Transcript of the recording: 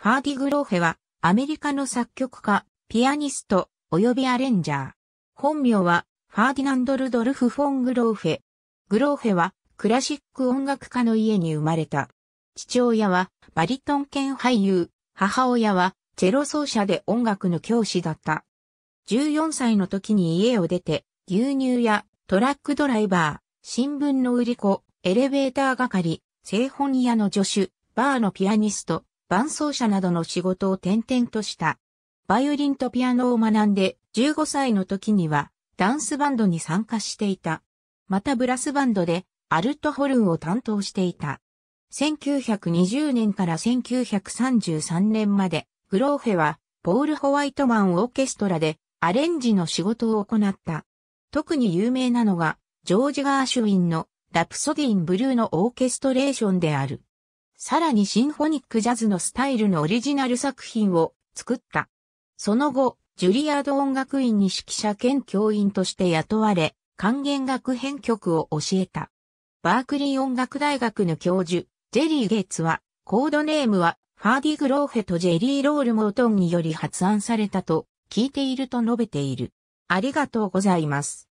ファーディ・グローフェは、アメリカの作曲家、ピアニスト、及びアレンジャー。本名は、ファーディナンド・ルドルフ・フォン・グローフェ。グローフェは、クラシック音楽家の家に生まれた。父親は、バリトン兼俳優、母親は、チェロ奏者で音楽の教師だった。14歳の時に家を出て、牛乳やトラックドライバー、新聞の売り子、エレベーター係、製本屋の助手、バーのピアニスト、伴奏者などの仕事を転々とした。バイオリンとピアノを学んで、15歳の時にはダンスバンドに参加していた。またブラスバンドでアルトホルンを担当していた。1920年から1933年まで、グローフェは、ポール・ホワイトマンオーケストラで、アレンジの仕事を行った。特に有名なのが、ジョージ・ガーシュウィンの、ラプソディン・ブルーのオーケストレーションである。さらにシンフォニックジャズのスタイルのオリジナル作品を作った。その後、ジュリアード音楽院に指揮者兼教員として雇われ、管弦楽編曲を教えた。バークリー音楽大学の教授、ジェリー・ゲイツは、コードネームは、ファーディ・グローフェとジェリー・ロールモートンにより発案されたと、聞いていると述べている。ありがとうございます。